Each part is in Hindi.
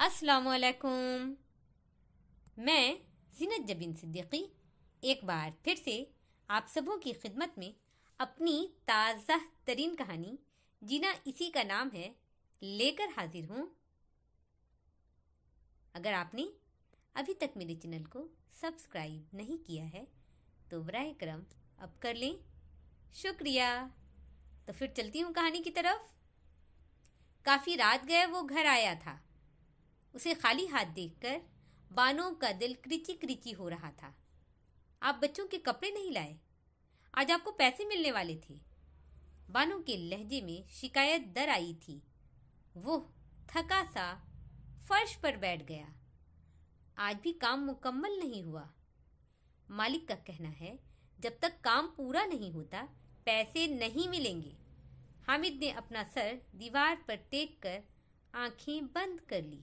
असलकुम मैं जीनत जबिन सिद्दीकी एक बार फिर से आप सबों की खिदमत में अपनी ताज़ा तरीन कहानी जीना इसी का नाम है लेकर हाजिर हूँ अगर आपने अभी तक मेरे चैनल को सब्सक्राइब नहीं किया है तो बर करम अब कर लें शुक्रिया तो फिर चलती हूँ कहानी की तरफ काफ़ी रात गए वो घर आया था उसे खाली हाथ देखकर बानों का दिल क्रिची क्रिची हो रहा था आप बच्चों के कपड़े नहीं लाए आज आपको पैसे मिलने वाले थे बानों के लहजे में शिकायत दर आई थी वो थका सा फर्श पर बैठ गया आज भी काम मुकम्मल नहीं हुआ मालिक का कहना है जब तक काम पूरा नहीं होता पैसे नहीं मिलेंगे हामिद ने अपना सर दीवार पर टेक कर आंखें बंद कर ली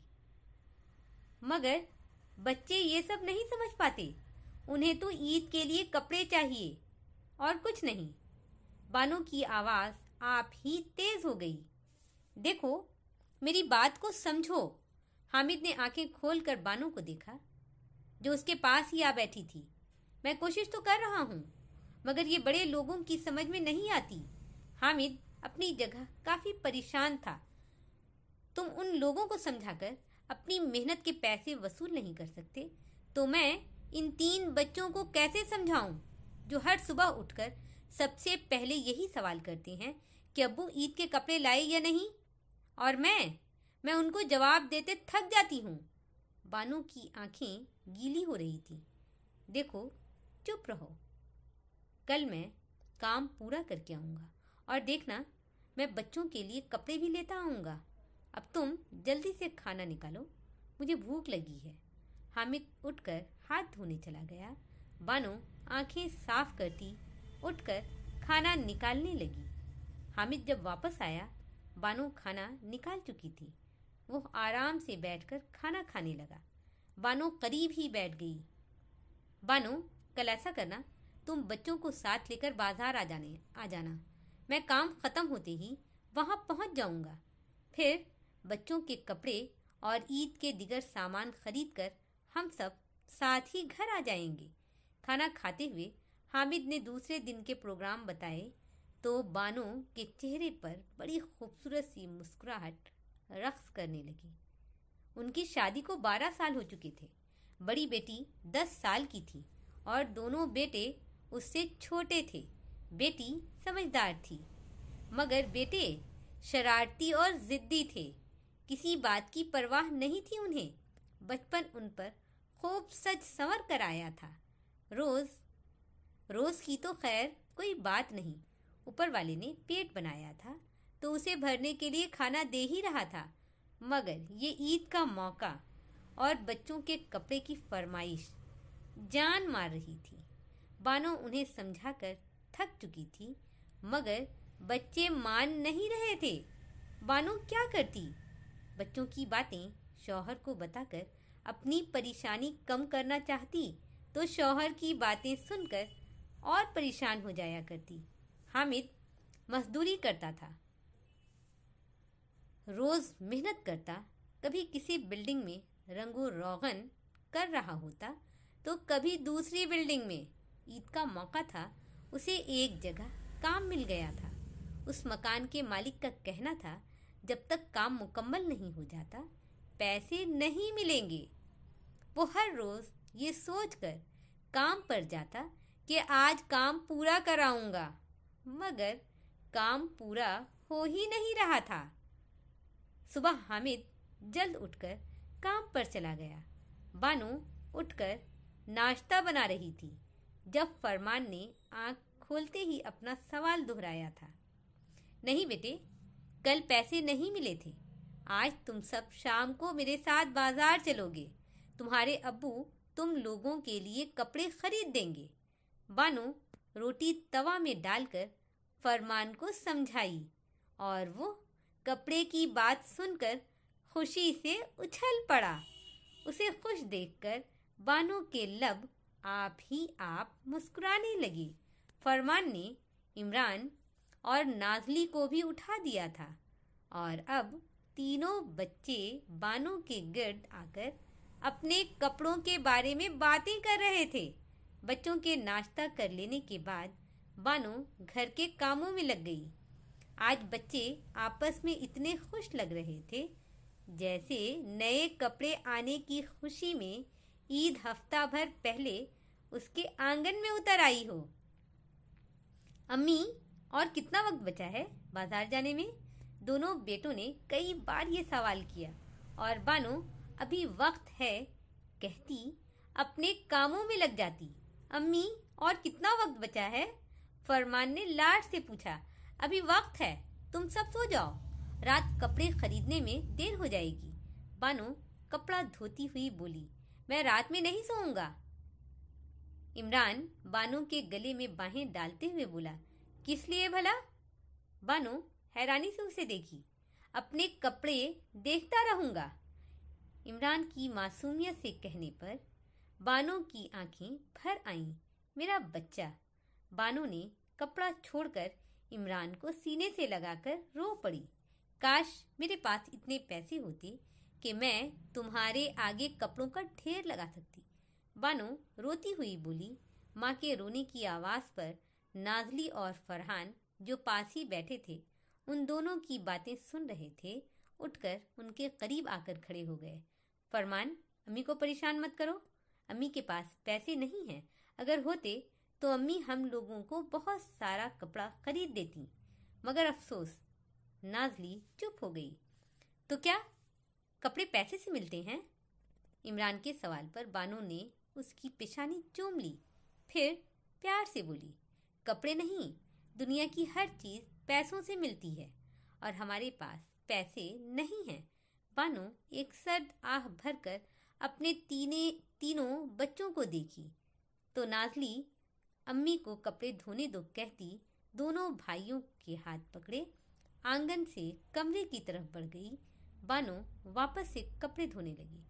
मगर बच्चे ये सब नहीं समझ पाते उन्हें तो ईद के लिए कपड़े चाहिए और कुछ नहीं बानो की आवाज़ आप ही तेज हो गई देखो मेरी बात को समझो हामिद ने आंखें खोलकर बानो को देखा जो उसके पास ही आ बैठी थी मैं कोशिश तो कर रहा हूँ मगर ये बड़े लोगों की समझ में नहीं आती हामिद अपनी जगह काफ़ी परेशान था तुम उन लोगों को समझाकर अपनी मेहनत के पैसे वसूल नहीं कर सकते तो मैं इन तीन बच्चों को कैसे समझाऊं जो हर सुबह उठकर सबसे पहले यही सवाल करते हैं कि अबू ईद के कपड़े लाए या नहीं और मैं मैं उनको जवाब देते थक जाती हूँ बानू की आंखें गीली हो रही थी देखो चुप रहो कल मैं काम पूरा करके आऊँगा और देखना मैं बच्चों के लिए कपड़े भी लेता आऊँगा अब तुम जल्दी से खाना निकालो मुझे भूख लगी है हामिद उठकर हाथ धोने चला गया बानो आंखें साफ करती उठकर खाना निकालने लगी हामिद जब वापस आया बानो खाना निकाल चुकी थी वो आराम से बैठकर खाना खाने लगा बानो करीब ही बैठ गई बानो कल ऐसा करना तुम बच्चों को साथ लेकर बाजार आ जाने आ जाना मैं काम ख़त्म होते ही वहाँ पहुँच जाऊँगा फिर बच्चों के कपड़े और ईद के दिगर सामान खरीद कर हम सब साथ ही घर आ जाएंगे खाना खाते हुए हामिद ने दूसरे दिन के प्रोग्राम बताए तो बानो के चेहरे पर बड़ी खूबसूरत सी मुस्कुराहट रक्स करने लगी उनकी शादी को बारह साल हो चुके थे बड़ी बेटी दस साल की थी और दोनों बेटे उससे छोटे थे बेटी समझदार थी मगर बेटे शरारती और ज़िद्दी थे किसी बात की परवाह नहीं थी उन्हें बचपन उन पर खूब सज संवर कर आया था रोज़ रोज़ की तो खैर कोई बात नहीं ऊपर वाले ने पेट बनाया था तो उसे भरने के लिए खाना दे ही रहा था मगर ये ईद का मौका और बच्चों के कपड़े की फरमाइश जान मार रही थी बानो उन्हें समझाकर थक चुकी थी मगर बच्चे मान नहीं रहे थे बानो क्या करती बच्चों की बातें शौहर को बताकर अपनी परेशानी कम करना चाहती तो शौहर की बातें सुनकर और परेशान हो जाया करती हामिद मजदूरी करता था रोज़ मेहनत करता कभी किसी बिल्डिंग में रंगो रोगन कर रहा होता तो कभी दूसरी बिल्डिंग में ईद का मौका था उसे एक जगह काम मिल गया था उस मकान के मालिक का कहना था जब तक काम मुकम्मल नहीं हो जाता पैसे नहीं मिलेंगे वो हर रोज़ ये सोच कर काम पर जाता कि आज काम पूरा कराऊंगा मगर काम पूरा हो ही नहीं रहा था सुबह हामिद जल्द उठकर काम पर चला गया बानू उठकर नाश्ता बना रही थी जब फरमान ने आंख खोलते ही अपना सवाल दोहराया था नहीं बेटे कल पैसे नहीं मिले थे आज तुम सब शाम को मेरे साथ बाजार चलोगे तुम्हारे अब्बू तुम लोगों के लिए कपड़े खरीद देंगे बानो रोटी तवा में डालकर फरमान को समझाई और वो कपड़े की बात सुनकर खुशी से उछल पड़ा उसे खुश देखकर बानो के लब आप ही आप मुस्कुराने लगे फरमान ने इमरान और नाजली को भी उठा दिया था और अब तीनों बच्चे बानों के गिर्द आकर अपने कपड़ों के बारे में बातें कर रहे थे बच्चों के नाश्ता कर लेने के बाद बानो घर के कामों में लग गई आज बच्चे आपस में इतने खुश लग रहे थे जैसे नए कपड़े आने की खुशी में ईद हफ्ता भर पहले उसके आंगन में उतर आई हो अम्मी और कितना वक्त बचा है बाजार जाने में दोनों बेटों ने कई बार ये सवाल किया और बानो अभी वक्त है कहती अपने कामों में लग जाती अम्मी और कितना वक्त बचा है फरमान ने लाड से पूछा अभी वक्त है तुम सब सो जाओ रात कपड़े खरीदने में देर हो जाएगी बानो कपड़ा धोती हुई बोली मैं रात में नहीं सोऊंगा इमरान बानो के गले में बाहें डालते हुए बोला किस लिए भला बानो हैरानी से उसे देखी अपने कपड़े देखता रहूंगा इमरान की मासूमियत से कहने पर बानो की आंखें भर आईं मेरा बच्चा बानो ने कपड़ा छोड़कर इमरान को सीने से लगाकर रो पड़ी काश मेरे पास इतने पैसे होते कि मैं तुम्हारे आगे कपड़ों का ढेर लगा सकती बानो रोती हुई बोली माँ के रोने की आवाज़ पर नाजली और फरहान जो पास ही बैठे थे उन दोनों की बातें सुन रहे थे उठकर उनके करीब आकर खड़े हो गए फरमान अम्मी को परेशान मत करो अम्मी के पास पैसे नहीं हैं अगर होते तो अम्मी हम लोगों को बहुत सारा कपड़ा खरीद देती मगर अफसोस नाजली चुप हो गई तो क्या कपड़े पैसे से मिलते हैं इमरान के सवाल पर बानो ने उसकी पेशानी चूम ली फिर प्यार से बोली कपड़े नहीं दुनिया की हर चीज़ पैसों से मिलती है और हमारे पास पैसे नहीं हैं बानो एक सर्द आह भरकर अपने तीने तीनों बच्चों को देखी तो नाजली अम्मी को कपड़े धोने दो कहती दोनों भाइयों के हाथ पकड़े आंगन से कमरे की तरफ बढ़ गई बानो वापस से कपड़े धोने लगी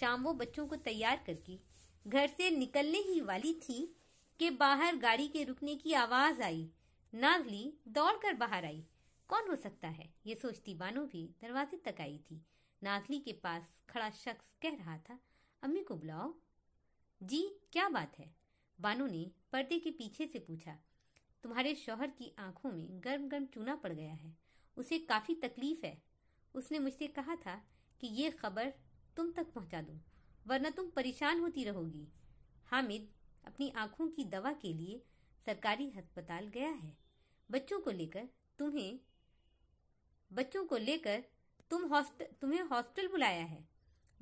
शाम वो बच्चों को तैयार करके घर से निकलने ही वाली थी के बाहर गाड़ी के रुकने की आवाज आई नाजली दौड़कर बाहर आई कौन हो सकता है ये सोचती बानो भी दरवाजे तक आई थी नाजली के पास खड़ा शख्स कह रहा था अम्मी को बुलाओ जी क्या बात है बानो ने पर्दे के पीछे से पूछा तुम्हारे शौहर की आंखों में गर्म गर्म चूना पड़ गया है उसे काफ़ी तकलीफ है उसने मुझसे कहा था कि ये खबर तुम तक पहुंचा दूं वरना तुम परेशान होती रहोगी हामिद अपनी आंखों की दवा के लिए सरकारी अस्पताल गया है बच्चों को लेकर तुम्हें बच्चों को लेकर तुम हॉस्ट तुम्हें हॉस्टल बुलाया है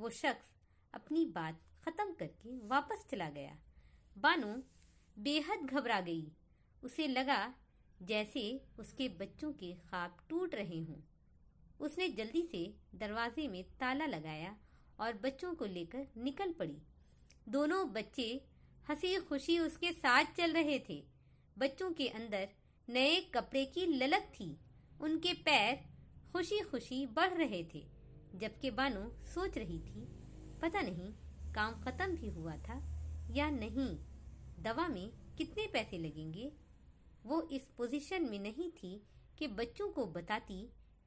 वो शख्स अपनी बात ख़त्म करके वापस चला गया बानो बेहद घबरा गई उसे लगा जैसे उसके बच्चों के खाब टूट रहे हों उसने जल्दी से दरवाजे में ताला लगाया और बच्चों को लेकर निकल पड़ी दोनों बच्चे हंसी खुशी उसके साथ चल रहे थे बच्चों के अंदर नए कपड़े की ललक थी उनके पैर खुशी खुशी बढ़ रहे थे जबकि बानो सोच रही थी पता नहीं काम खत्म भी हुआ था या नहीं दवा में कितने पैसे लगेंगे वो इस पोजीशन में नहीं थी कि बच्चों को बताती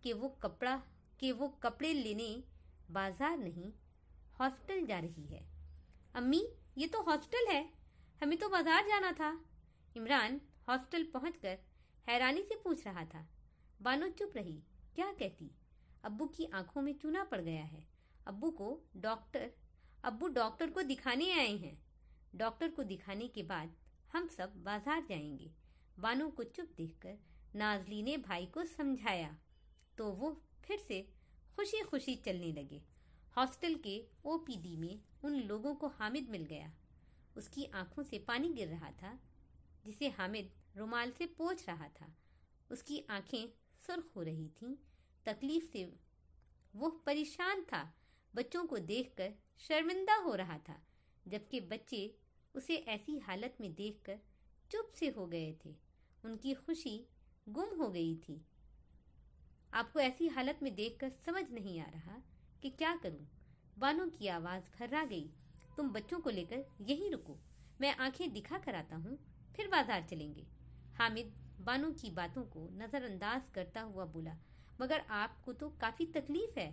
कि वो कपड़ा कि वो कपड़े लेने बाजार नहीं हॉस्पिटल जा रही है अम्मी ये तो हॉस्टल है हमें तो बाजार जाना था इमरान हॉस्टल पहुंचकर हैरानी से पूछ रहा था बानो चुप रही क्या कहती अब्बू की आंखों में चूना पड़ गया है अब्बू को डॉक्टर अब्बू डॉक्टर को दिखाने आए हैं डॉक्टर को दिखाने के बाद हम सब बाजार जाएंगे बानो को चुप देखकर नाजली ने भाई को समझाया तो वो फिर से खुशी खुशी चलने लगे हॉस्टल के ओपीडी में उन लोगों को हामिद मिल गया उसकी आंखों से पानी गिर रहा था जिसे हामिद रुमाल से पोछ रहा था उसकी आंखें सुर्ख हो रही थीं तकलीफ से वो परेशान था बच्चों को देखकर शर्मिंदा हो रहा था जबकि बच्चे उसे ऐसी हालत में देखकर चुप से हो गए थे उनकी खुशी गुम हो गई थी आपको ऐसी हालत में देखकर समझ नहीं आ रहा कि क्या करूं बानो की आवाज खर्रा गई तुम बच्चों को लेकर यहीं रुको मैं आंखें दिखा कर आता हूँ फिर बाजार चलेंगे हामिद बानो की बातों को नज़रअंदाज करता हुआ बोला मगर आपको तो काफ़ी तकलीफ है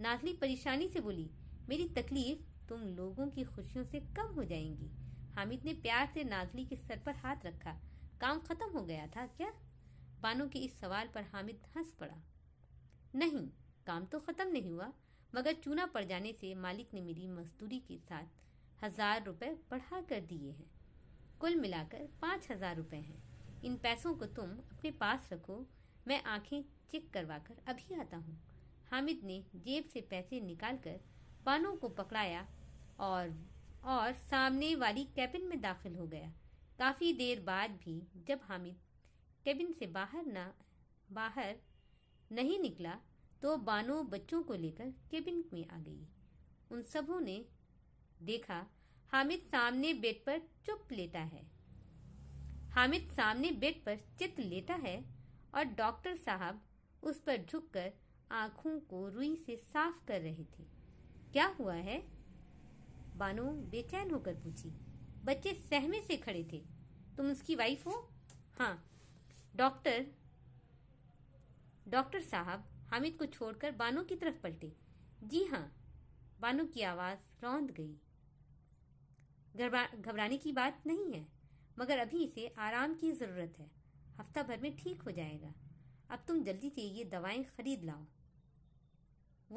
नाजली परेशानी से बोली मेरी तकलीफ तुम लोगों की खुशियों से कम हो जाएंगी हामिद ने प्यार से नाजली के सर पर हाथ रखा काम खत्म हो गया था क्या बानो के इस सवाल पर हामिद हंस पड़ा नहीं काम तो ख़त्म नहीं हुआ मगर चूना पड़ जाने से मालिक ने मेरी मजदूरी के साथ हजार रुपये बढ़ा कर दिए हैं कुल मिलाकर पाँच हजार रुपये हैं इन पैसों को तुम अपने पास रखो मैं आंखें चेक करवा कर अभी आता हूँ हामिद ने जेब से पैसे निकाल कर पानों को पकड़ाया और और सामने वाली कैबिन में दाखिल हो गया काफ़ी देर बाद भी जब हामिद कैबिन से बाहर ना बाहर नहीं निकला तो बानो बच्चों को लेकर केबिन में आ गई उन सबों ने देखा हामिद सामने बेड पर चुप लेता है हामिद सामने बेड पर चित लेता है और डॉक्टर साहब उस पर झुककर आंखों को रुई से साफ कर रहे थे क्या हुआ है बानो बेचैन होकर पूछी बच्चे सहमे से खड़े थे तुम उसकी वाइफ हो हाँ डॉक्टर डॉक्टर साहब हामिद को छोड़कर बानो की तरफ पलटी जी हाँ बानो की आवाज़ रौंद गई घबराने की बात नहीं है मगर अभी इसे आराम की ज़रूरत है हफ्ता भर में ठीक हो जाएगा अब तुम जल्दी से ये दवाएं खरीद लाओ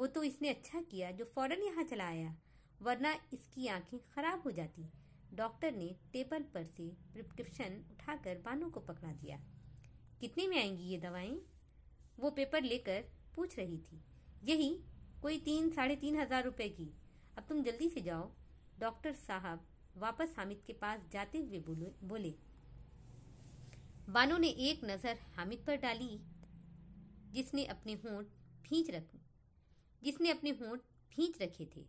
वो तो इसने अच्छा किया जो फौरन यहाँ चला आया वरना इसकी आंखें खराब हो जाती डॉक्टर ने टेबल पर से प्रिस्क्रिप्शन उठाकर बानो को पकड़ा दिया कितने में आएंगी ये दवाएं वो पेपर लेकर पूछ रही थी यही कोई तीन साढ़े तीन हजार रुपये की अब तुम जल्दी से जाओ डॉक्टर साहब वापस हामिद के पास जाते हुए बोले बानो ने एक नज़र हामिद पर डाली जिसने अपने होंठ भींच रख जिसने अपने होंठ भींच रखे थे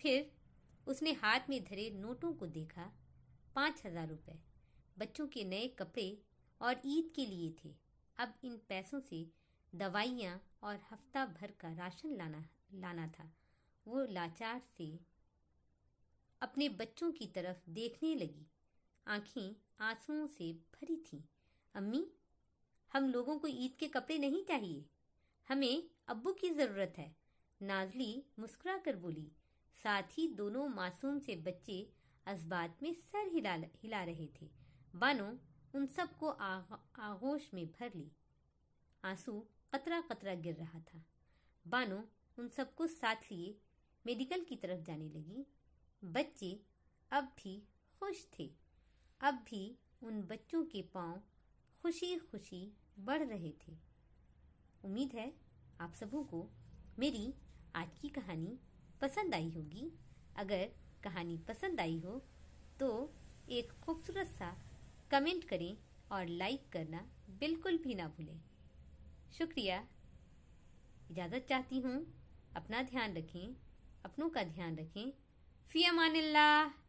फिर उसने हाथ में धरे नोटों को देखा पाँच हजार रुपये बच्चों के नए कपड़े और ईद के लिए थे अब इन पैसों से दवाइयाँ और हफ्ता भर का राशन लाना लाना था वो लाचार से अपने बच्चों की तरफ देखने लगी आंखें आंसुओं से भरी थीं अम्मी हम लोगों को ईद के कपड़े नहीं चाहिए हमें अब्बू की ज़रूरत है नाजली मुस्कुरा कर बोली साथ ही दोनों मासूम से बच्चे असबात में सर हिला हिला रहे थे बानो उन सबको आगोश में भर ली आंसू कतरा कतरा गिर रहा था बानो उन सबको साथ लिए मेडिकल की तरफ जाने लगी बच्चे अब भी खुश थे अब भी उन बच्चों के पांव खुशी खुशी बढ़ रहे थे उम्मीद है आप सबों को मेरी आज की कहानी पसंद आई होगी अगर कहानी पसंद आई हो तो एक खूबसूरत सा कमेंट करें और लाइक करना बिल्कुल भी ना भूलें शुक्रिया इजाज़त चाहती हूँ अपना ध्यान रखें अपनों का ध्यान रखें फ़ी अमान